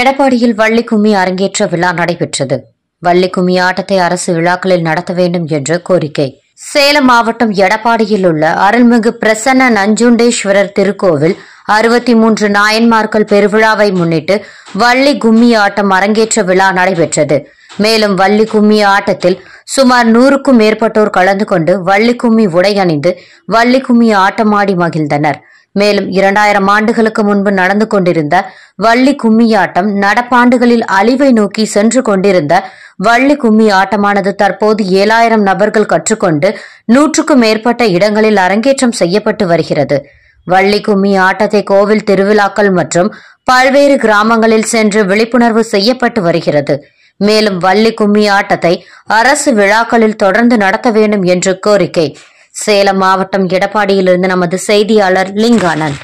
எடப்பாடியில் வள்ளிக்கும்மி அரங்கேற்ற விழா நடைபெற்றது வள்ளிக்கும்மி ஆட்டத்தை அரசு விழாக்களில் நடத்த வேண்டும் என்ற கோரிக்கை சேலம் மாவட்டம் எடப்பாடியில் உள்ள அருள்மிகு பிரசன்ன நஞ்சுண்டேஸ்வரர் திருக்கோவில் அறுபத்தி மூன்று நாயன்மார்கள் பெருவிழாவை முன்னிட்டு வள்ளி கும்மி ஆட்டம் அரங்கேற்ற விழா நடைபெற்றது மேலும் வள்ளி கும்மி ஆட்டத்தில் சுமார் நூறுக்கும் மேற்பட்டோர் கலந்து கொண்டு வள்ளி கும்மி உடை அணிந்து வள்ளி கும்மி ஆட்டமாடி மகிழ்ந்தனர் மேலும் இரண்டாயிரம் ஆண்டுகளுக்கு முன்பு நடந்து கொண்டிருந்த வள்ளி கும்மியாட்டம் நடப்பாண்டுகளில் அழிவை நோக்கி சென்று கொண்டிருந்த வள்ளி கும்மி ஆட்டமானது தற்போது ஏழாயிரம் நபர்கள் கற்றுக்கொண்டு நூற்றுக்கும் மேற்பட்ட இடங்களில் அரங்கேற்றம் செய்யப்பட்டு வருகிறது வள்ளி கும்மி ஆட்டத்தை கோவில் திருவிழாக்கள் மற்றும் பல்வேறு கிராமங்களில் சென்று விழிப்புணர்வு செய்யப்பட்டு வருகிறது மேலும் வள்ளி கும்மி ஆட்டத்தை அரசு விழாக்களில் தொடர்ந்து நடத்த வேண்டும் என்று கோரிக்கை சேலம் மாவட்டம் எடப்பாடியிலிருந்து நமது செய்தியாளர் லிங்கானன்